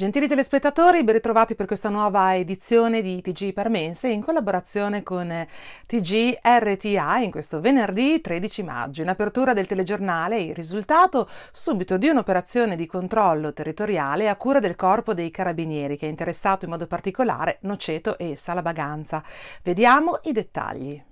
Gentili telespettatori, ben ritrovati per questa nuova edizione di TG Parmense in collaborazione con eh, TG RTA in questo venerdì 13 maggio. In apertura del telegiornale il risultato subito di un'operazione di controllo territoriale a cura del Corpo dei Carabinieri che ha interessato in modo particolare Noceto e Salabaganza. Vediamo i dettagli.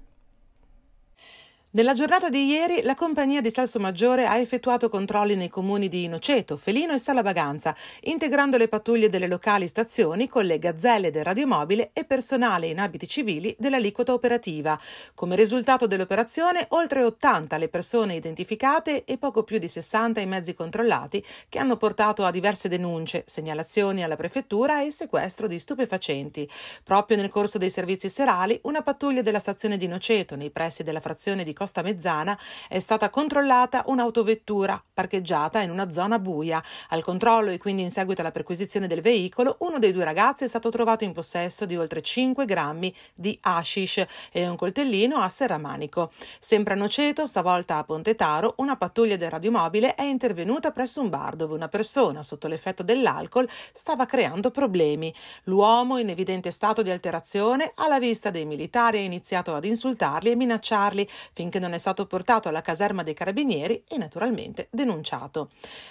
Nella giornata di ieri la compagnia di Salsomaggiore ha effettuato controlli nei comuni di Noceto, Felino e Salabaganza, integrando le pattuglie delle locali stazioni con le gazzelle del radiomobile e personale in abiti civili dell'aliquota operativa. Come risultato dell'operazione, oltre 80 le persone identificate e poco più di 60 i mezzi controllati, che hanno portato a diverse denunce, segnalazioni alla prefettura e sequestro di stupefacenti. Proprio nel corso dei servizi serali, una pattuglia della stazione di Noceto, nei pressi della frazione di Costa Mezzana è stata controllata un'autovettura parcheggiata in una zona buia. Al controllo e quindi in seguito alla perquisizione del veicolo, uno dei due ragazzi è stato trovato in possesso di oltre 5 grammi di hashish e un coltellino a serramanico. Sempre a Noceto, stavolta a Ponte Taro, una pattuglia del radiomobile è intervenuta presso un bar dove una persona sotto l'effetto dell'alcol stava creando problemi. L'uomo, in evidente stato di alterazione, alla vista dei militari ha iniziato ad insultarli e minacciarli, finché finché non è stato portato alla caserma dei carabinieri e naturalmente denunciato.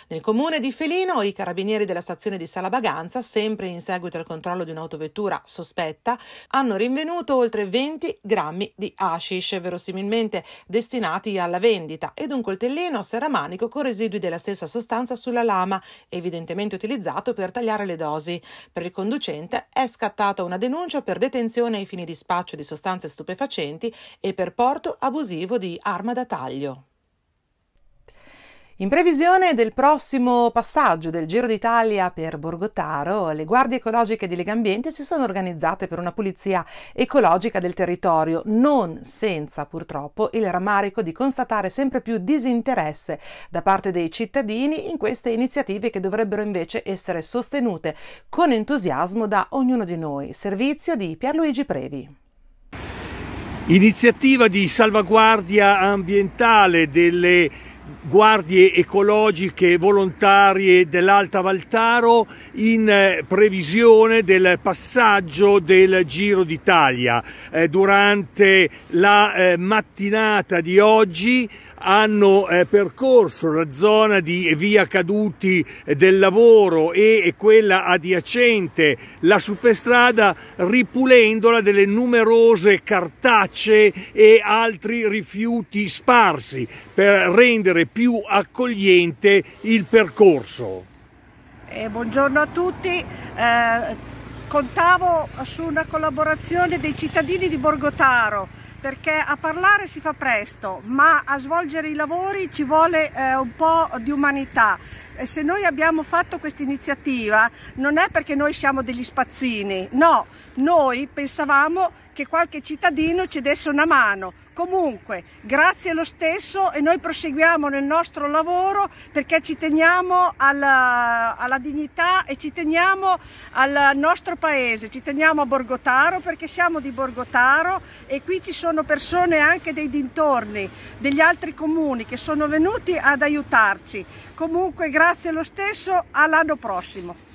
Nel comune di Felino i carabinieri della stazione di Sala Baganza, sempre in seguito al controllo di un'autovettura sospetta, hanno rinvenuto oltre 20 grammi di hashish, verosimilmente destinati alla vendita, ed un coltellino seramanico con residui della stessa sostanza sulla lama, evidentemente utilizzato per tagliare le dosi. Per il conducente è scattata una denuncia per detenzione ai fini di spaccio di sostanze stupefacenti e per porto abusivo arrivo di arma da taglio. In previsione del prossimo passaggio del Giro d'Italia per Borgotaro, le guardie ecologiche di Legambiente si sono organizzate per una pulizia ecologica del territorio, non senza purtroppo il rammarico di constatare sempre più disinteresse da parte dei cittadini in queste iniziative che dovrebbero invece essere sostenute con entusiasmo da ognuno di noi. Servizio di Pierluigi Previ. Iniziativa di salvaguardia ambientale delle guardie ecologiche volontarie dell'Alta Valtaro in eh, previsione del passaggio del Giro d'Italia. Eh, durante la eh, mattinata di oggi hanno eh, percorso la zona di via Caduti eh, del Lavoro e, e quella adiacente la superstrada ripulendola delle numerose cartacce e altri rifiuti sparsi per rendere più accogliente il percorso. Eh, buongiorno a tutti. Eh contavo su una collaborazione dei cittadini di Borgotaro perché a parlare si fa presto, ma a svolgere i lavori ci vuole eh, un po' di umanità. E se noi abbiamo fatto questa iniziativa non è perché noi siamo degli spazzini, no, noi pensavamo che qualche cittadino ci desse una mano. Comunque, grazie lo stesso e noi proseguiamo nel nostro lavoro perché ci teniamo alla, alla dignità e ci teniamo al nostro paese, ci teniamo a Borgotaro perché siamo di Borgotaro e qui ci sono persone anche dei dintorni, degli altri comuni che sono venuti ad aiutarci. Comunque, grazie lo stesso, all'anno prossimo.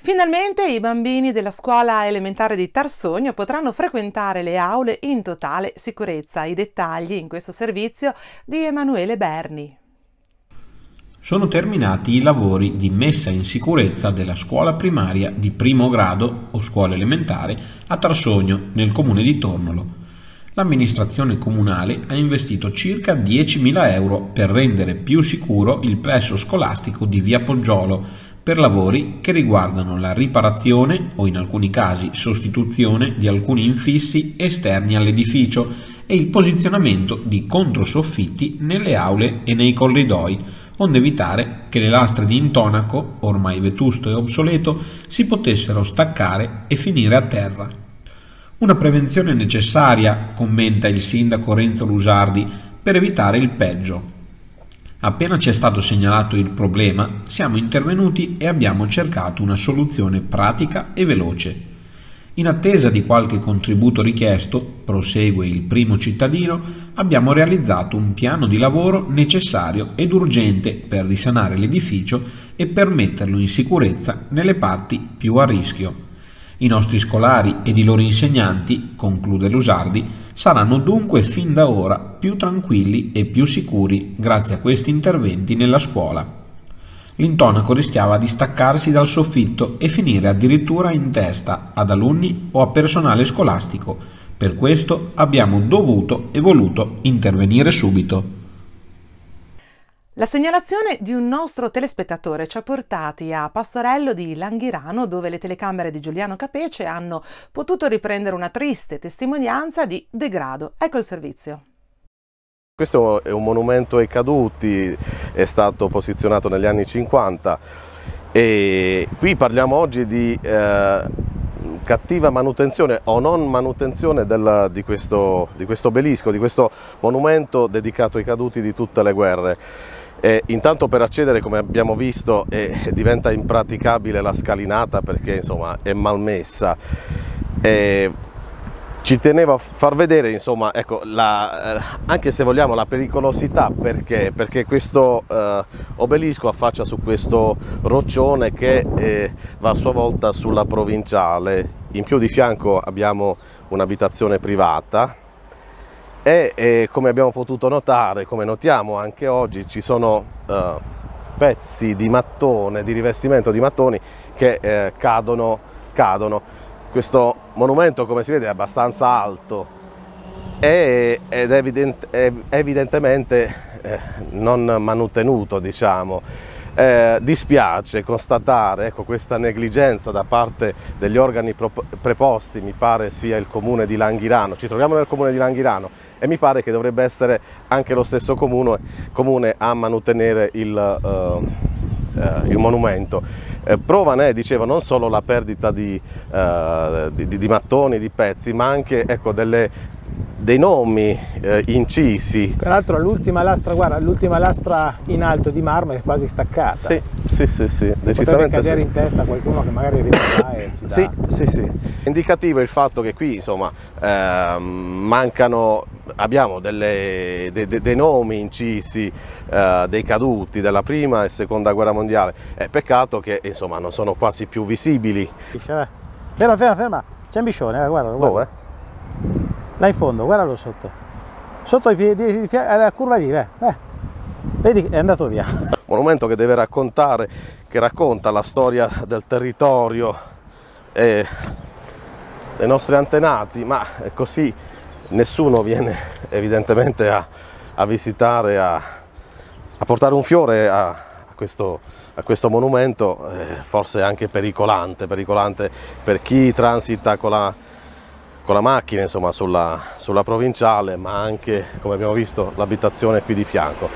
Finalmente i bambini della scuola elementare di Tarsogno potranno frequentare le aule in totale sicurezza. I dettagli in questo servizio di Emanuele Berni. Sono terminati i lavori di messa in sicurezza della scuola primaria di primo grado o scuola elementare a Tarsogno, nel comune di Tornolo. L'amministrazione comunale ha investito circa 10.000 euro per rendere più sicuro il plesso scolastico di via Poggiolo per lavori che riguardano la riparazione o in alcuni casi sostituzione di alcuni infissi esterni all'edificio e il posizionamento di controsoffitti nelle aule e nei corridoi, onde evitare che le lastre di intonaco, ormai vetusto e obsoleto, si potessero staccare e finire a terra. Una prevenzione necessaria, commenta il sindaco Renzo Lusardi, per evitare il peggio, Appena ci è stato segnalato il problema, siamo intervenuti e abbiamo cercato una soluzione pratica e veloce. In attesa di qualche contributo richiesto, prosegue il primo cittadino, abbiamo realizzato un piano di lavoro necessario ed urgente per risanare l'edificio e per metterlo in sicurezza nelle parti più a rischio. I nostri scolari ed i loro insegnanti, conclude Lusardi, saranno dunque fin da ora più tranquilli e più sicuri grazie a questi interventi nella scuola. L'intonaco rischiava di staccarsi dal soffitto e finire addirittura in testa ad alunni o a personale scolastico. Per questo abbiamo dovuto e voluto intervenire subito. La segnalazione di un nostro telespettatore ci ha portati a Pastorello di Langhirano, dove le telecamere di Giuliano Capece hanno potuto riprendere una triste testimonianza di degrado. Ecco il servizio. Questo è un monumento ai caduti, è stato posizionato negli anni 50 e qui parliamo oggi di eh, cattiva manutenzione o non manutenzione del, di, questo, di questo obelisco, di questo monumento dedicato ai caduti di tutte le guerre. E intanto per accedere come abbiamo visto eh, diventa impraticabile la scalinata perché insomma è malmessa e ci tenevo a far vedere insomma ecco la, eh, anche se vogliamo la pericolosità perché, perché questo eh, obelisco affaccia su questo roccione che eh, va a sua volta sulla provinciale in più di fianco abbiamo un'abitazione privata e, e come abbiamo potuto notare, come notiamo anche oggi, ci sono eh, pezzi di mattone, di rivestimento di mattoni che eh, cadono, cadono. Questo monumento come si vede è abbastanza alto e, ed evident, evidentemente eh, non manutenuto diciamo. Eh, dispiace constatare ecco, questa negligenza da parte degli organi preposti, mi pare sia il comune di Langhirano, ci troviamo nel comune di Langhirano, e mi pare che dovrebbe essere anche lo stesso comune, comune a manutenere il, uh, uh, il monumento. Eh, ne è, dicevo, non solo la perdita di, uh, di, di, mattoni, di pezzi, ma anche ecco, delle dei nomi eh, incisi. Tra l'altro l'ultima lastra, guarda, l'ultima lastra in alto di marmo è quasi staccata. Sì, sì, sì, sì decisamente. Potrebbe cadere sì. in testa qualcuno che magari arriverà e ci dà. Sì, sì, sì. Indicativo il fatto che qui, insomma, eh, mancano, abbiamo delle, de, de, dei nomi incisi eh, dei caduti della prima e seconda guerra mondiale. Eh, peccato che, insomma, non sono quasi più visibili. Ferma, ferma, ferma. C'è un biscione, eh, guarda, guarda. Dove? là in fondo guardalo sotto sotto i piedi alla curva lì beh, beh. vedi è andato via monumento che deve raccontare che racconta la storia del territorio e dei nostri antenati ma è così nessuno viene evidentemente a, a visitare a, a, portare un fiore a, a questo a questo monumento eh, forse anche pericolante, pericolante per chi transita con la con la macchina insomma sulla, sulla provinciale ma anche come abbiamo visto l'abitazione qui di fianco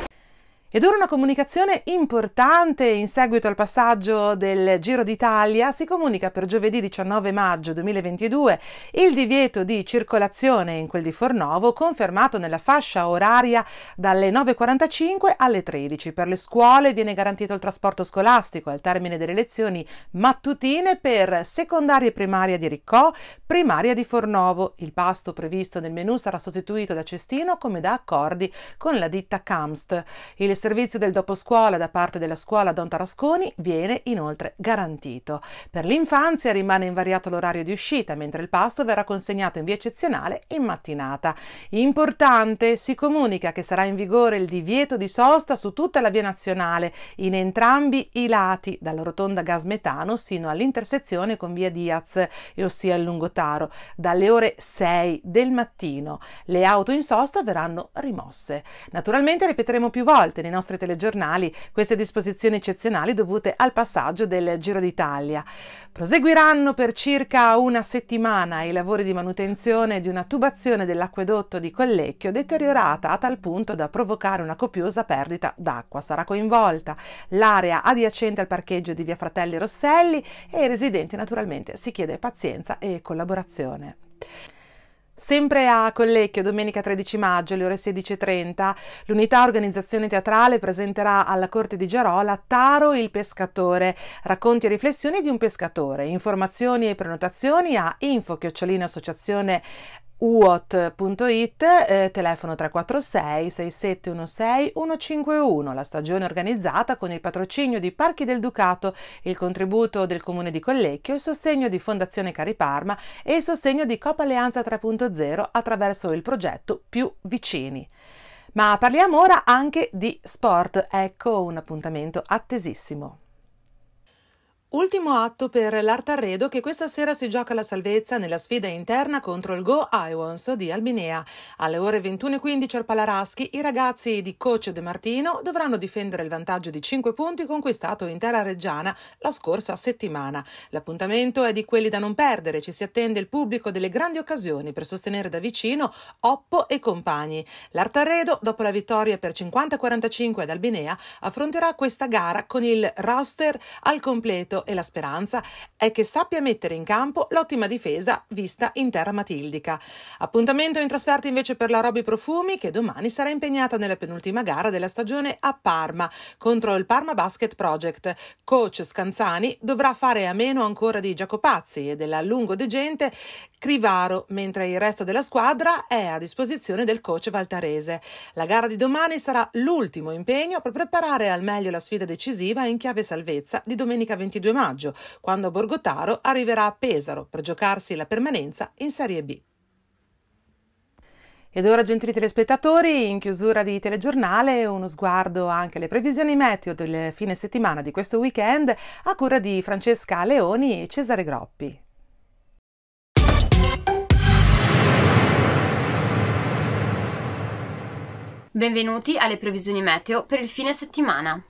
ed ora una comunicazione importante in seguito al passaggio del Giro d'Italia. Si comunica per giovedì 19 maggio 2022 il divieto di circolazione in quel di Fornovo, confermato nella fascia oraria dalle 9.45 alle 13. Per le scuole viene garantito il trasporto scolastico al termine delle lezioni mattutine per secondaria e primaria di Riccò, primaria di Fornovo. Il pasto previsto nel menù sarà sostituito da cestino come da accordi con la ditta Camst. Il servizio del doposcuola da parte della scuola Don Tarasconi viene inoltre garantito. Per l'infanzia rimane invariato l'orario di uscita, mentre il pasto verrà consegnato in via eccezionale in mattinata. Importante, si comunica che sarà in vigore il divieto di sosta su tutta la via nazionale, in entrambi i lati, dalla rotonda Gasmetano sino all'intersezione con via Diaz, ossia il Lungotaro, dalle ore 6 del mattino. Le auto in sosta verranno rimosse. Naturalmente ripeteremo più volte nei nostri telegiornali queste disposizioni eccezionali dovute al passaggio del Giro d'Italia. Proseguiranno per circa una settimana i lavori di manutenzione di una tubazione dell'acquedotto di Collecchio deteriorata a tal punto da provocare una copiosa perdita d'acqua. Sarà coinvolta l'area adiacente al parcheggio di Via Fratelli Rosselli e i residenti naturalmente si chiede pazienza e collaborazione. Sempre a Collecchio, domenica 13 maggio alle ore 16.30, l'unità organizzazione teatrale presenterà alla Corte di Gerola Taro il pescatore, racconti e riflessioni di un pescatore. Informazioni e prenotazioni a info-associazione uot.it, eh, telefono 346 6716 151, la stagione organizzata con il patrocinio di Parchi del Ducato, il contributo del Comune di Collecchio, il sostegno di Fondazione Cari Parma e il sostegno di Copa Alleanza 3.0 attraverso il progetto Più Vicini. Ma parliamo ora anche di sport, ecco un appuntamento attesissimo. Ultimo atto per l'Artarredo che questa sera si gioca la salvezza nella sfida interna contro il Go Ions di Albinea. Alle ore 21.15 al Palaraschi i ragazzi di coach De Martino dovranno difendere il vantaggio di 5 punti conquistato in terra reggiana la scorsa settimana. L'appuntamento è di quelli da non perdere, ci si attende il pubblico delle grandi occasioni per sostenere da vicino Oppo e compagni. L'Artarredo, dopo la vittoria per 50-45 ad Albinea, affronterà questa gara con il roster al completo e la speranza è che sappia mettere in campo l'ottima difesa vista in terra matildica. Appuntamento in trasferta invece per la Robby Profumi che domani sarà impegnata nella penultima gara della stagione a Parma contro il Parma Basket Project. Coach Scanzani dovrà fare a meno ancora di Giacopazzi e della lungo degente Crivaro, mentre il resto della squadra è a disposizione del coach Valtarese. La gara di domani sarà l'ultimo impegno per preparare al meglio la sfida decisiva in chiave salvezza di domenica 22 2 maggio, quando Borgotaro arriverà a Pesaro per giocarsi la permanenza in Serie B. Ed ora, gentili telespettatori, in chiusura di telegiornale, uno sguardo anche alle previsioni meteo del fine settimana di questo weekend a cura di Francesca Leoni e Cesare Groppi. Benvenuti alle previsioni meteo per il fine settimana.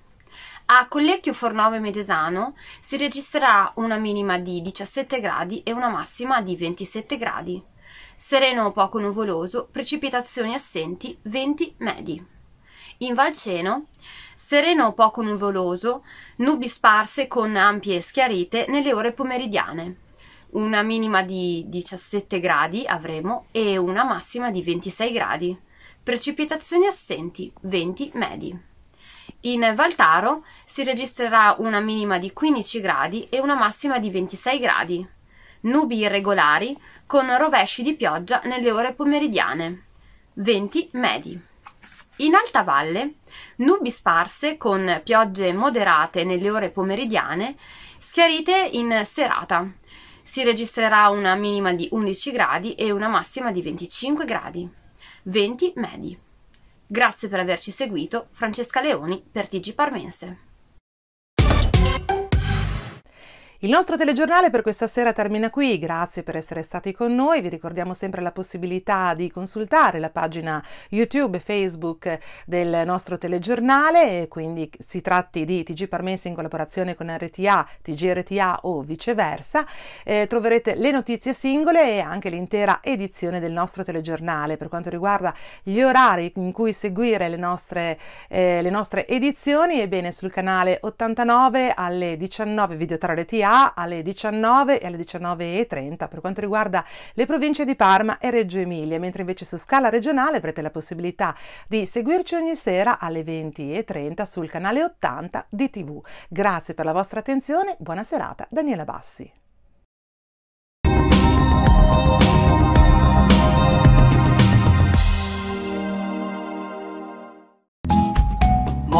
A Collecchio Fornove Medesano si registrerà una minima di 17 gradi e una massima di 27 gradi. Sereno o poco nuvoloso, precipitazioni assenti, venti medi. In Valceno, sereno o poco nuvoloso, nubi sparse con ampie schiarite nelle ore pomeridiane. Una minima di 17 gradi avremo e una massima di 26 gradi. Precipitazioni assenti, venti medi. In Valtaro si registrerà una minima di 15 gradi e una massima di 26 gradi. Nubi irregolari con rovesci di pioggia nelle ore pomeridiane. Venti medi. In alta valle, nubi sparse con piogge moderate nelle ore pomeridiane, schiarite in serata. Si registrerà una minima di 11 gradi e una massima di 25 gradi. Venti medi. Grazie per averci seguito, Francesca Leoni per TG Parmense. Il nostro telegiornale per questa sera termina qui, grazie per essere stati con noi, vi ricordiamo sempre la possibilità di consultare la pagina YouTube e Facebook del nostro telegiornale, quindi si tratti di TG Parmese in collaborazione con RTA, TGRTA o viceversa, eh, troverete le notizie singole e anche l'intera edizione del nostro telegiornale. Per quanto riguarda gli orari in cui seguire le nostre, eh, le nostre edizioni, ebbene sul canale 89 alle 19 video tra RTA, alle 19 e alle 19.30 per quanto riguarda le province di Parma e Reggio Emilia, mentre invece su scala regionale avrete la possibilità di seguirci ogni sera alle 20.30 sul canale 80 di TV. Grazie per la vostra attenzione, buona serata, Daniela Bassi.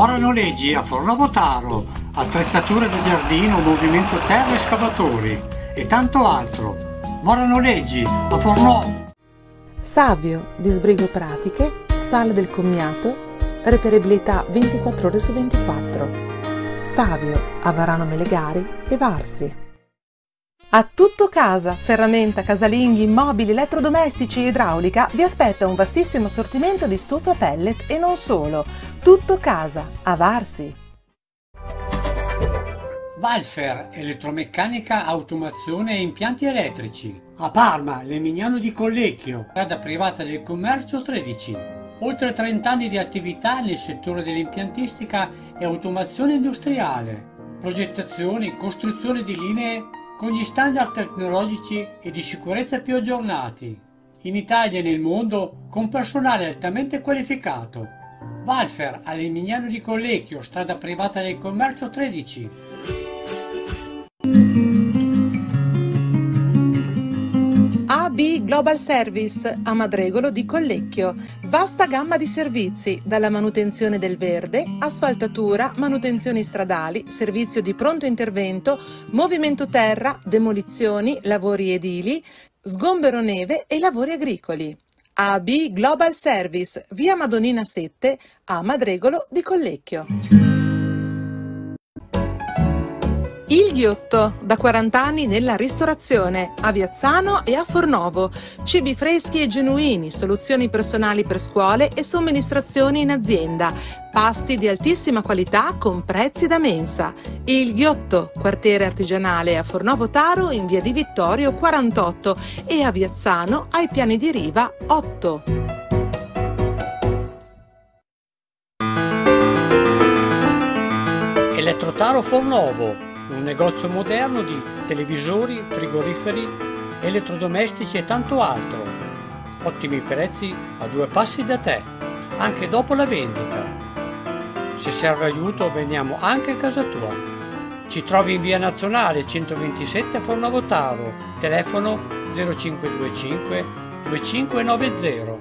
Mora noleggi a Forlavotaro, attrezzature da giardino, movimento terra e scavatori e tanto altro. Mora noleggi a Forlò. Savio disbrigo Pratiche, Sale del Commiato, reperibilità 24 ore su 24. Savio a Varano Melegari e Varsi. A tutto casa, ferramenta, casalinghi, mobili, elettrodomestici, idraulica, vi aspetta un vastissimo assortimento di stufa pellet e non solo. Tutto casa, a Varsi. Valfer, elettromeccanica, automazione e impianti elettrici. A Parma, Lemignano di Collecchio, strada privata del commercio 13. Oltre 30 anni di attività nel settore dell'impiantistica e automazione industriale. Progettazione, costruzione di linee con gli standard tecnologici e di sicurezza più aggiornati, in Italia e nel mondo con personale altamente qualificato. Valfer all'Emignano di Collecchio, strada privata del commercio 13. B Global Service a Madregolo di Collecchio. Vasta gamma di servizi, dalla manutenzione del verde, asfaltatura, manutenzioni stradali, servizio di pronto intervento, movimento terra, demolizioni, lavori edili, sgombero neve e lavori agricoli. AB Global Service, via Madonina 7 a Madregolo di Collecchio. Ghiotto, da 40 anni nella ristorazione, a Viazzano e a Fornovo. Cibi freschi e genuini, soluzioni personali per scuole e somministrazioni in azienda. Pasti di altissima qualità con prezzi da mensa. Il Ghiotto, quartiere artigianale a Fornovo Taro in via di Vittorio 48 e a Viazzano ai piani di riva 8. Elettrotaro Fornovo un negozio moderno di televisori, frigoriferi, elettrodomestici e tanto altro. Ottimi prezzi a due passi da te, anche dopo la vendita. Se serve aiuto veniamo anche a casa tua. Ci trovi in via nazionale 127 Fornavotaro, telefono 0525 2590.